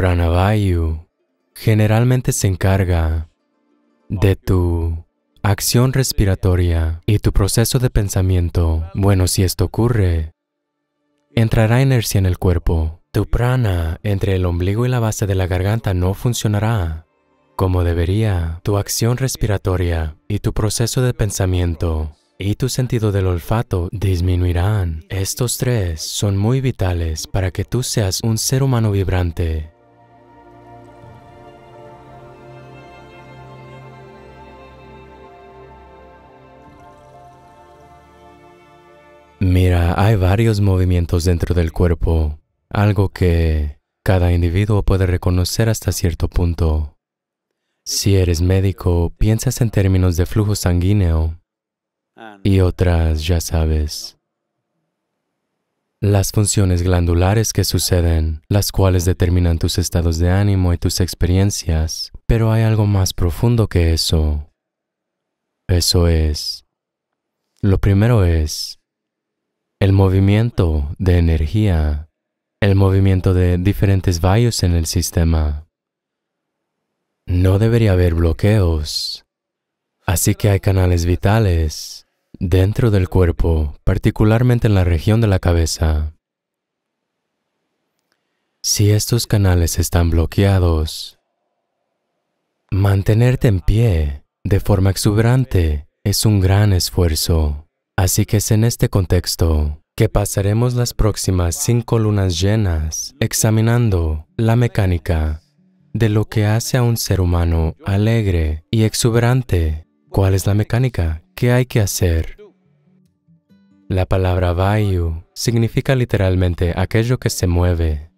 Pranavayu generalmente se encarga de tu acción respiratoria y tu proceso de pensamiento. Bueno, si esto ocurre, entrará inercia en el cuerpo. Tu prana entre el ombligo y la base de la garganta no funcionará como debería. Tu acción respiratoria y tu proceso de pensamiento y tu sentido del olfato disminuirán. Estos tres son muy vitales para que tú seas un ser humano vibrante Mira, hay varios movimientos dentro del cuerpo, algo que cada individuo puede reconocer hasta cierto punto. Si eres médico, piensas en términos de flujo sanguíneo y otras, ya sabes, las funciones glandulares que suceden, las cuales determinan tus estados de ánimo y tus experiencias, pero hay algo más profundo que eso. Eso es, lo primero es, el movimiento de energía, el movimiento de diferentes vallos en el sistema. No debería haber bloqueos, así que hay canales vitales dentro del cuerpo, particularmente en la región de la cabeza. Si estos canales están bloqueados, mantenerte en pie de forma exuberante es un gran esfuerzo. Así que es en este contexto que pasaremos las próximas cinco lunas llenas examinando la mecánica de lo que hace a un ser humano alegre y exuberante. ¿Cuál es la mecánica? ¿Qué hay que hacer? La palabra Vayu significa literalmente aquello que se mueve,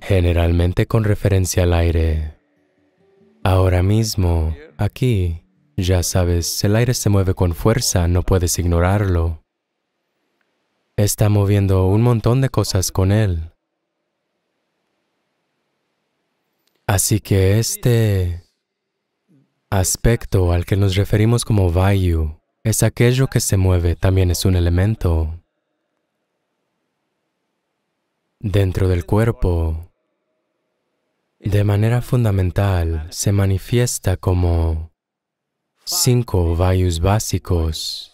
generalmente con referencia al aire. Ahora mismo, aquí, ya sabes, el aire se mueve con fuerza, no puedes ignorarlo. Está moviendo un montón de cosas con él. Así que este aspecto al que nos referimos como Vayu es aquello que se mueve, también es un elemento dentro del cuerpo. De manera fundamental, se manifiesta como cinco vayus básicos.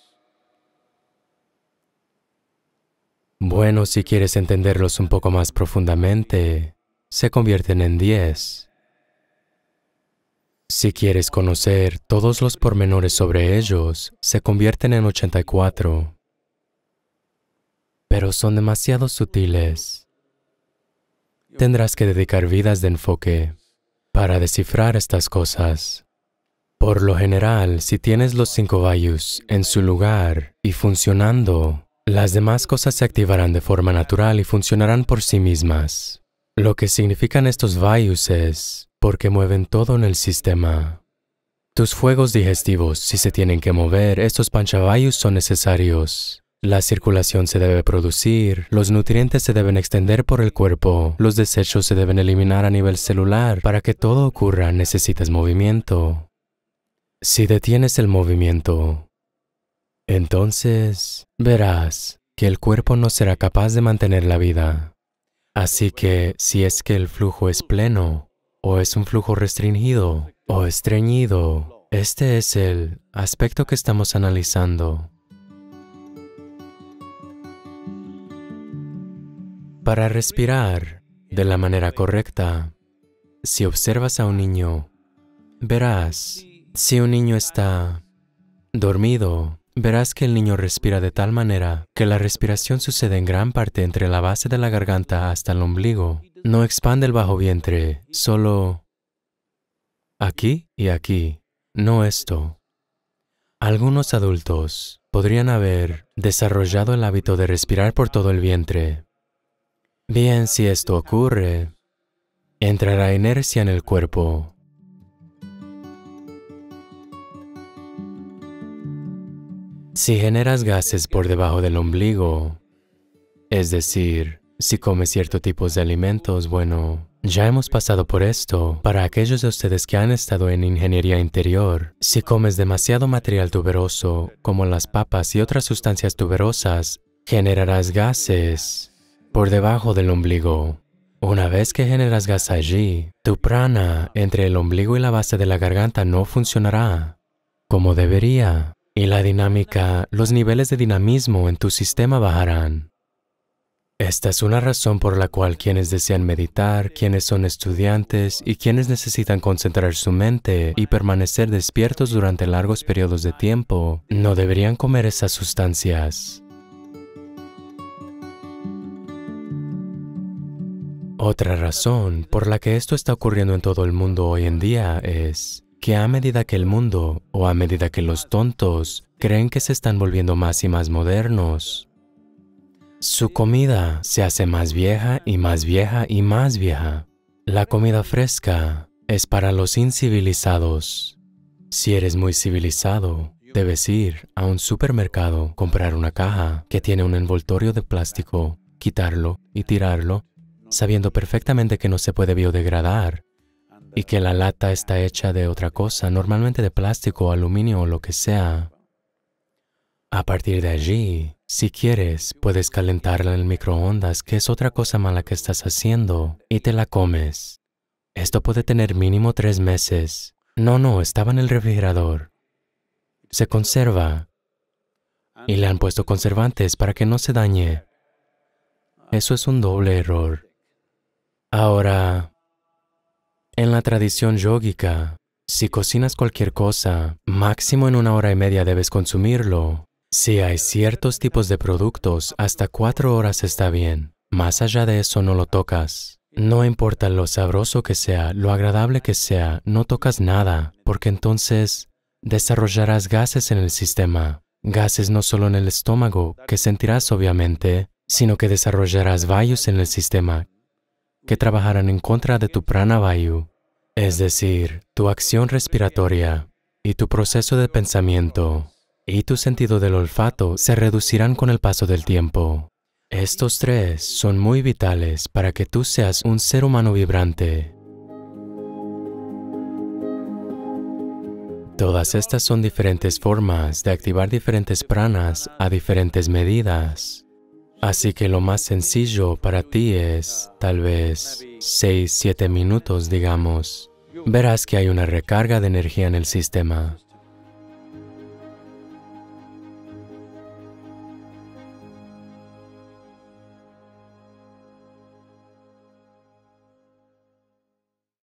Bueno, si quieres entenderlos un poco más profundamente, se convierten en diez. Si quieres conocer todos los pormenores sobre ellos, se convierten en 84. Pero son demasiado sutiles. Tendrás que dedicar vidas de enfoque para descifrar estas cosas. Por lo general, si tienes los cinco vayus en su lugar y funcionando, las demás cosas se activarán de forma natural y funcionarán por sí mismas. Lo que significan estos vayus es porque mueven todo en el sistema. Tus fuegos digestivos, si se tienen que mover, estos panchavayus son necesarios. La circulación se debe producir, los nutrientes se deben extender por el cuerpo, los desechos se deben eliminar a nivel celular. Para que todo ocurra necesitas movimiento. Si detienes el movimiento, entonces verás que el cuerpo no será capaz de mantener la vida. Así que si es que el flujo es pleno, o es un flujo restringido, o estreñido, este es el aspecto que estamos analizando. Para respirar de la manera correcta, si observas a un niño, verás si un niño está dormido, verás que el niño respira de tal manera que la respiración sucede en gran parte entre la base de la garganta hasta el ombligo. No expande el bajo vientre, solo aquí y aquí, no esto. Algunos adultos podrían haber desarrollado el hábito de respirar por todo el vientre. Bien, si esto ocurre, entrará inercia en el cuerpo Si generas gases por debajo del ombligo, es decir, si comes cierto tipos de alimentos, bueno, ya hemos pasado por esto. Para aquellos de ustedes que han estado en ingeniería interior, si comes demasiado material tuberoso, como las papas y otras sustancias tuberosas, generarás gases por debajo del ombligo. Una vez que generas gas allí, tu prana entre el ombligo y la base de la garganta no funcionará como debería. Y la dinámica, los niveles de dinamismo en tu sistema bajarán. Esta es una razón por la cual quienes desean meditar, quienes son estudiantes y quienes necesitan concentrar su mente y permanecer despiertos durante largos periodos de tiempo, no deberían comer esas sustancias. Otra razón por la que esto está ocurriendo en todo el mundo hoy en día es que a medida que el mundo o a medida que los tontos creen que se están volviendo más y más modernos, su comida se hace más vieja y más vieja y más vieja. La comida fresca es para los incivilizados. Si eres muy civilizado, debes ir a un supermercado, comprar una caja que tiene un envoltorio de plástico, quitarlo y tirarlo, sabiendo perfectamente que no se puede biodegradar y que la lata está hecha de otra cosa, normalmente de plástico, aluminio o lo que sea. A partir de allí, si quieres, puedes calentarla en el microondas, que es otra cosa mala que estás haciendo, y te la comes. Esto puede tener mínimo tres meses. No, no, estaba en el refrigerador. Se conserva. Y le han puesto conservantes para que no se dañe. Eso es un doble error. Ahora, en la tradición yógica, si cocinas cualquier cosa, máximo en una hora y media debes consumirlo. Si hay ciertos tipos de productos, hasta cuatro horas está bien. Más allá de eso no lo tocas. No importa lo sabroso que sea, lo agradable que sea, no tocas nada, porque entonces desarrollarás gases en el sistema. Gases no solo en el estómago, que sentirás obviamente, sino que desarrollarás vallos en el sistema que trabajarán en contra de tu prana vayu, es decir, tu acción respiratoria y tu proceso de pensamiento y tu sentido del olfato se reducirán con el paso del tiempo. Estos tres son muy vitales para que tú seas un ser humano vibrante. Todas estas son diferentes formas de activar diferentes pranas a diferentes medidas. Así que lo más sencillo para ti es, tal vez, 6, siete minutos, digamos. Verás que hay una recarga de energía en el sistema.